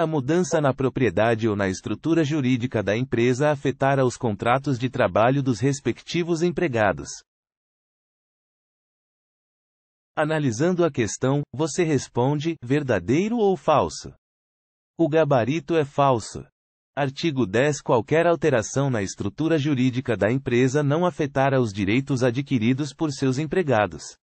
A mudança na propriedade ou na estrutura jurídica da empresa afetará os contratos de trabalho dos respectivos empregados. Analisando a questão, você responde: verdadeiro ou falso? O gabarito é falso. Artigo 10 Qualquer alteração na estrutura jurídica da empresa não afetará os direitos adquiridos por seus empregados.